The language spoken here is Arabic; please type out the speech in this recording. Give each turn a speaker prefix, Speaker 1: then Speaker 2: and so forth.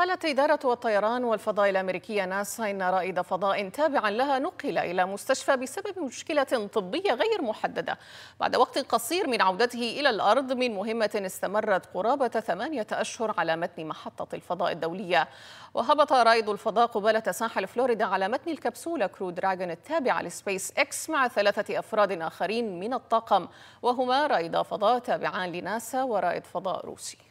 Speaker 1: قالت إدارة الطيران والفضاء الأمريكية ناسا إن رائد فضاء تابعا لها نقل إلى مستشفى بسبب مشكلة طبية غير محددة بعد وقت قصير من عودته إلى الأرض من مهمة استمرت قرابة ثمانية أشهر على متن محطة الفضاء الدولية وهبط رائد الفضاء قبالة ساحل فلوريدا على متن الكبسولة كرو دراجون التابعة لسبيس إكس مع ثلاثة أفراد آخرين من الطاقم وهما رائد فضاء تابعان لناسا ورائد فضاء روسي